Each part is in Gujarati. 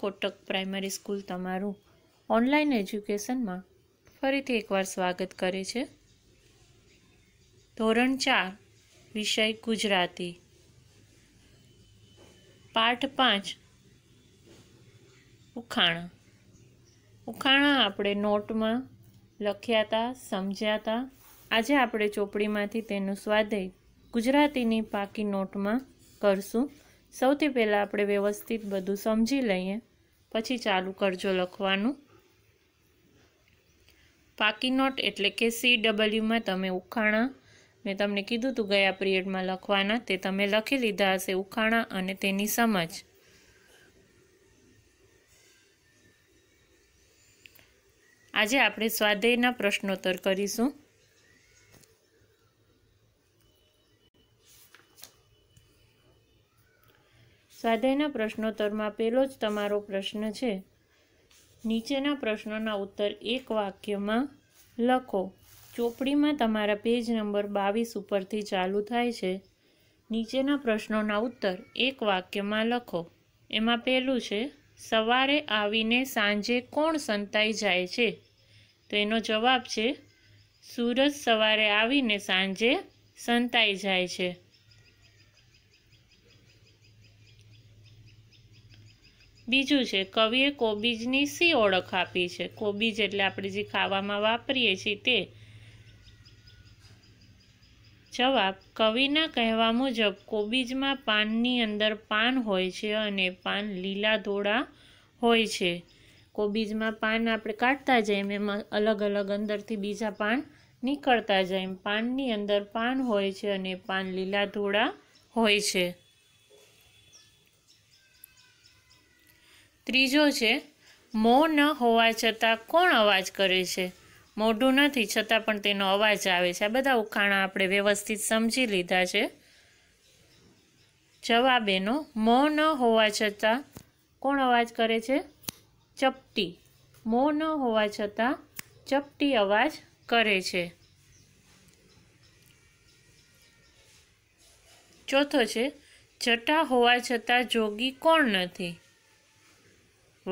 કોટક પ્રાઇમરી સ્કૂલ તમારું ઓનલાઈન એજ્યુકેશનમાં ફરીથી એકવાર સ્વાગત કરે છે ધોરણ ચાર વિષય ગુજરાતી પાઠ પાંચ ઉખાણા ઉખાણા આપણે નોટમાં લખ્યા હતા સમજ્યા હતા આજે આપણે ચોપડીમાંથી તેનું સ્વાધ્યાય ગુજરાતીની પાકી નોટમાં કરશું સૌથી પહેલાં આપણે વ્યવસ્થિત બધું સમજી લઈએ પછી ચાલુ કરજો લખવાનું પાકી નોટ એટલે કે સી ડબલ્યુમાં તમે ઉખાણા મેં તમને કીધું હતું ગયા પિરિયડમાં લખવાના તે તમે લખી લીધા હશે ઉખાણા અને તેની સમજ આજે આપણે સ્વાધ્યાયના પ્રશ્નોત્તર કરીશું સ્વાધ્યાયના પ્રશ્નોત્તરમાં પહેલો જ તમારો પ્રશ્ન છે નીચેના પ્રશ્નોના ઉત્તર એક વાક્યમાં લખો ચોપડીમાં તમારા પેજ નંબર બાવીસ ઉપરથી ચાલુ થાય છે નીચેના પ્રશ્નોના ઉત્તર એક વાક્યમાં લખો એમાં પહેલું છે સવારે આવીને સાંજે કોણ સંતાઈ જાય છે તો એનો જવાબ છે સૂરજ સવારે આવીને સાંજે સંતાઈ જાય છે બીજું છે કવિએ કોબીજની સી ઓળખ આપી છે કોબીજ એટલે આપણે જે ખાવામાં વાપરીએ છીએ તે જવાબ કવિના કહેવા મુજબ કોબીજમાં પાનની અંદર પાન હોય છે અને પાન લીલા ધોળા હોય છે કોબીજમાં પાન આપણે કાઢતા જઈએ એમાં અલગ અલગ અંદરથી બીજા પાન નીકળતા જાય પાનની અંદર પાન હોય છે અને પાન લીલા ધોળા હોય છે ત્રીજો છે મોં ન હોવા છતાં કોણ અવાજ કરે છે મોઢું નથી છતાં પણ તેનો અવાજ આવે છે આ બધા ઉખાણા આપણે વ્યવસ્થિત સમજી લીધા છે જવાબ એનો મોં ન હોવા છતાં કોણ અવાજ કરે છે ચપટી મોં ન હોવા છતાં ચપટી અવાજ કરે છે ચોથો છે જટા હોવા છતાં જોગી કોણ નથી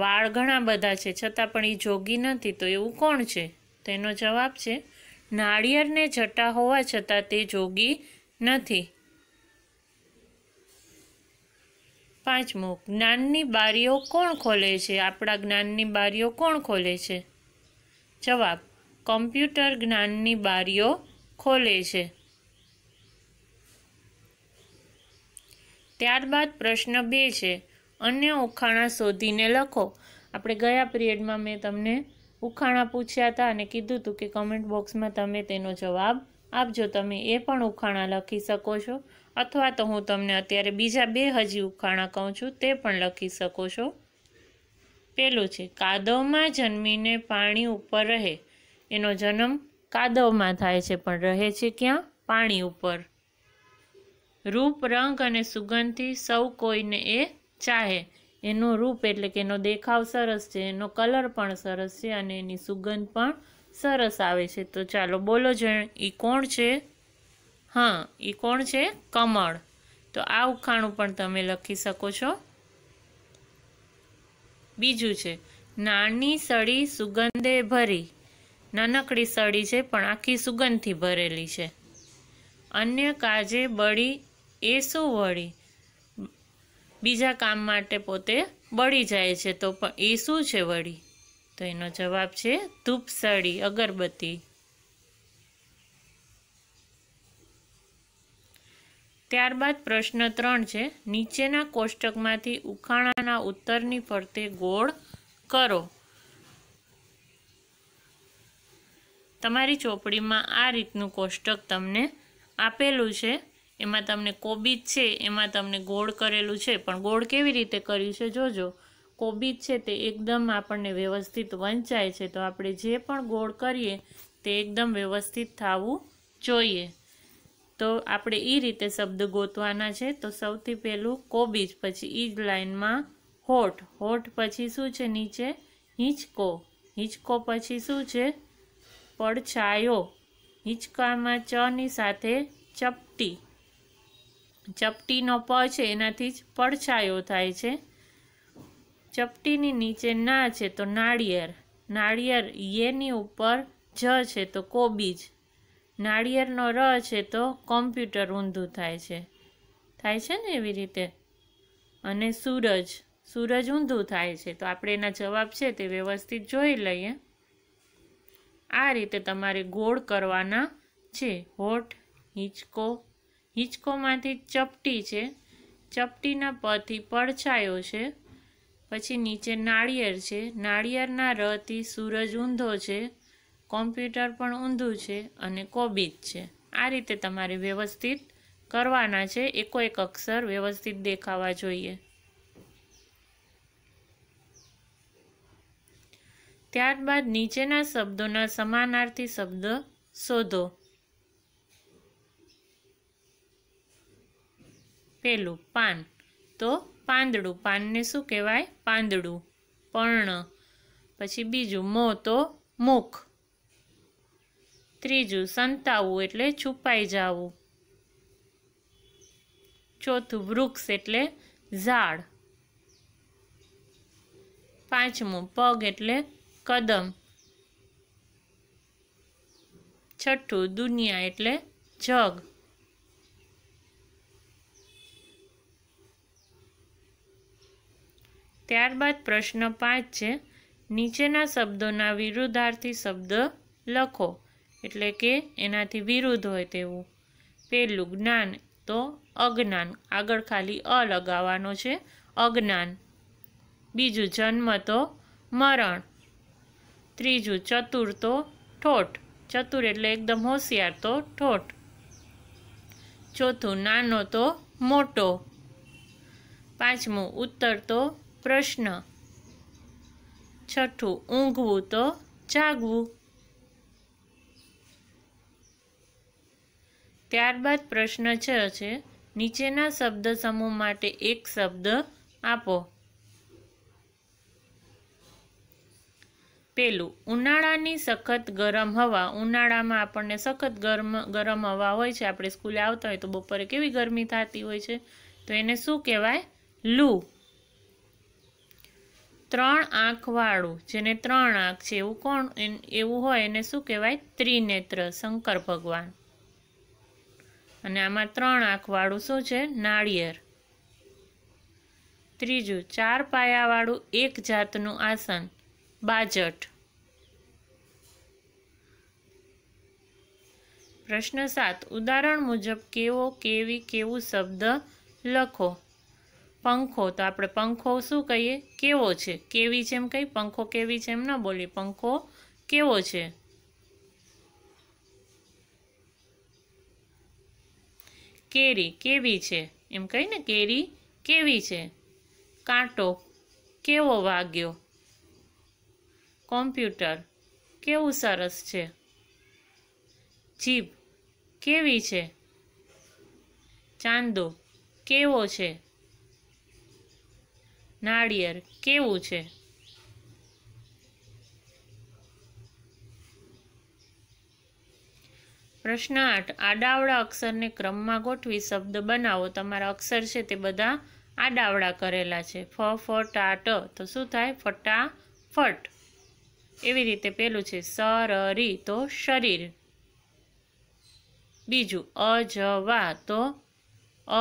વાળ ઘણા બધા છે છતાં પણ એ જોગી નથી તો એવું કોણ છે તેનો જવાબ છે નાળિયેરને જટા હોવા છતાં તે જોગી નથી પાંચમું જ્ઞાનની બારીઓ કોણ ખોલે છે આપણા જ્ઞાનની બારીઓ કોણ ખોલે છે જવાબ કોમ્પ્યુટર જ્ઞાનની બારીઓ ખોલે છે ત્યારબાદ પ્રશ્ન બે છે અન્ય ઉખાણા શોધીને લખો આપણે ગયા પિરિયડમાં મેં તમને ઉખાણા પૂછ્યા હતા અને કીધું હતું કે કમેન્ટ બોક્સમાં તમે તેનો જવાબ આપજો તમે એ પણ ઉખાણા લખી શકો છો અથવા તો હું તમને અત્યારે બીજા બે હજી ઉખાણા કહું છું તે પણ લખી શકો છો પેલું છે કાદવમાં જન્મીને પાણી ઉપર રહે એનો જન્મ કાદવમાં થાય છે પણ રહે છે ક્યાં પાણી ઉપર રૂપ રંગ અને સુગંધથી સૌ કોઈને એ ચાહે એનું રૂપ એટલે કે એનો દેખાવ સરસ છે એનો કલર પણ સરસ છે અને એની સુગંધ પણ સરસ આવે છે તો ચાલો બોલો જણ એ કોણ છે હા એ કોણ છે કમળ તો આ ઉખાણું પણ તમે લખી શકો છો બીજું છે નાની સળી સુગંધે ભરી નાનકડી સળી છે પણ આખી સુગંધથી ભરેલી છે અન્ય કાજે બળી એ શું વળી બીજા કામ માટે પોતે બળી જાય છે તો પણ એ શું છે વળી તો એનો જવાબ છે ધૂપસળી અગરબત્તી ત્યારબાદ પ્રશ્ન ત્રણ છે નીચેના કોષ્ટકમાંથી ઉખાણાના ઉત્તરની ફરતે ગોળ કરો તમારી ચોપડીમાં આ રીતનું કોષ્ટક તમને આપેલું છે એમાં તમને કોબીજ છે એમાં તમને ગોળ કરેલું છે પણ ગોળ કેવી રીતે કર્યું છે જોજો કોબીજ છે તે એકદમ આપણને વ્યવસ્થિત વંચાય છે તો આપણે જે પણ ગોળ કરીએ તે એકદમ વ્યવસ્થિત થવું જોઈએ તો આપણે એ રીતે શબ્દ ગોતવાના છે તો સૌથી પહેલું કોબીજ પછી એ જ લાઇનમાં હોઠ હોઠ પછી શું છે નીચે હિંચકો હિંચકો પછી શું છે પડછાયો હિંચકામાં ચની સાથે ચપટી ચપટીનો પ છે એનાથી જ પડછાયો થાય છે ચપટીની નીચે ના છે તો નાળિયેર નાળિયેર યેની ઉપર જ છે તો કોબીજ નાળિયેરનો ર છે તો કોમ્પ્યુટર ઊંધું થાય છે થાય છે ને એવી રીતે અને સૂરજ સૂરજ ઊંધું થાય છે તો આપણે એના જવાબ છે તે વ્યવસ્થિત જોઈ લઈએ આ રીતે તમારે ગોળ કરવાના છે હોઠ હિંચકો હિંચકોમાંથી ચપટી છે ચપટીના પથી પડછાયો છે પછી નીચે નાળિયેર છે નાળિયેરના રથી સૂરજ ઊંધો છે કોમ્પ્યુટર પણ ઊંધું છે અને કોબીજ છે આ રીતે તમારે વ્યવસ્થિત કરવાના છે એકો એક અક્ષર વ્યવસ્થિત દેખાવા જોઈએ ત્યારબાદ નીચેના શબ્દોના સમાનાર્થી શબ્દ શોધો પેલું પાન તો પાંદડું પાનને શું કહેવાય પાંદડું પર્ણ પછી બીજું મો તો મુખ ત્રીજું સંતાવું એટલે છુપાઈ જવું ચોથું વૃક્ષ એટલે ઝાડ પાંચમું પગ એટલે કદમ છઠ્ઠું દુનિયા એટલે જગ ત્યારબાદ પ્રશ્ન પાંચ છે નીચેના શબ્દોના વિરુદ્ધાર્થી શબ્દ લખો એટલે કે એનાથી વિરુદ્ધ હોય તેવું પહેલું જ્ઞાન તો અજ્ઞાન આગળ ખાલી અ લગાવવાનો છે અજ્ઞાન બીજું જન્મ તો મરણ ત્રીજું ચતુર તો ઠોઠ ચતુર એટલે એકદમ હોશિયાર તો ઠોઠ ચોથું નાનો તો મોટો પાંચમું ઉત્તર તો પ્રશ્ન છઠ્ઠું ઊંઘવું તો જાગવું ત્યારબાદ પ્રશ્ન છે છે નીચેના શબ્દ સમૂહ માટે એક શબ્દ આપો પેલું ઉનાળાની સખત ગરમ હવા ઉનાળામાં આપણને સખત ગરમ ગરમ હવા હોય છે આપણે સ્કૂલે આવતા હોય તો બપોરે કેવી ગરમી થતી હોય છે તો એને શું કહેવાય લૂ ત્રણ આંખવાળું જેને ત્રણ આંખ છે એવું કોણ એવું હોય એને શું કહેવાય ત્રિનેત્ર શંકર ભગવાન અને આમાં ત્રણ આંખવાળું શું છે નાળિયેર ત્રીજું ચાર પાયાવાળું એક જાતનું આસન બાજટ પ્રશ્ન સાત ઉદાહરણ મુજબ કેવો કેવી કેવું શબ્દ લખો પંખો તો આપણે પંખો શું કહીએ કેવો છે કેવી છે એમ કહી પંખો કેવી છે એમ ન બોલીએ પંખો કેવો છે કેરી કેવી છે એમ ને કેરી કેવી છે કાંટો કેવો વાગ્યો કોમ્પ્યુટર કેવું સરસ છે જીભ કેવી છે ચાંદો કેવો છે નાળિયેર કેવું છે પ્રશ્ન આઠ આડાવડા અક્ષરને ક્રમમાં ગોઠવી શબ્દ બનાવો તમારા અક્ષર છે તે બધા આડાવડા કરેલા છે ફ ફ ટા ટ તો શું થાય ફટાફટ એવી રીતે પેલું છે સરરી તો શરીર બીજું અજવા તો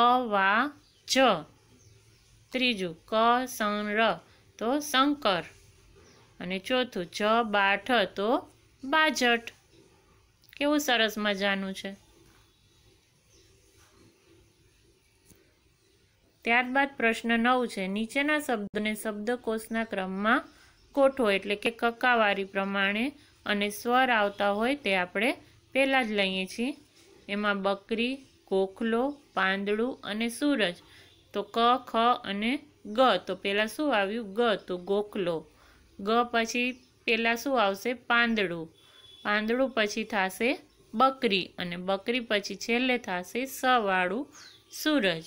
અવા જ ત્રીજું ક સં ર તો શંકર અને ચોથું જ બાઠ તો બાજટ કેવું સરસ મજાનું છે ત્યારબાદ પ્રશ્ન નવ છે નીચેના શબ્દને શબ્દકોશના ક્રમમાં ગોઠવો એટલે કે કકાવારી પ્રમાણે અને સ્વર આવતા હોય તે આપણે પહેલાં જ લઈએ છીએ એમાં બકરી ગોખલો પાંદડું અને સૂરજ તો ક ખ અને ગ તો પહેલાં શું આવ્યું ગ તો ગોખલો ગ પછી પહેલાં શું આવશે પાંદડું પાંદડું પછી થશે બકરી અને બકરી પછી છેલ્લે થશે સવાળું સૂરજ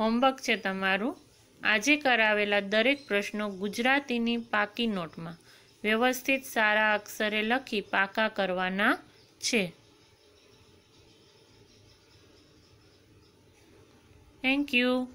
હોમવર્ક છે તમારું આજે કરાવેલા દરેક પ્રશ્નો ગુજરાતીની પાકી નોટમાં વ્યવસ્થિત સારા અક્ષરે લખી પાકા કરવાના છે Thank you.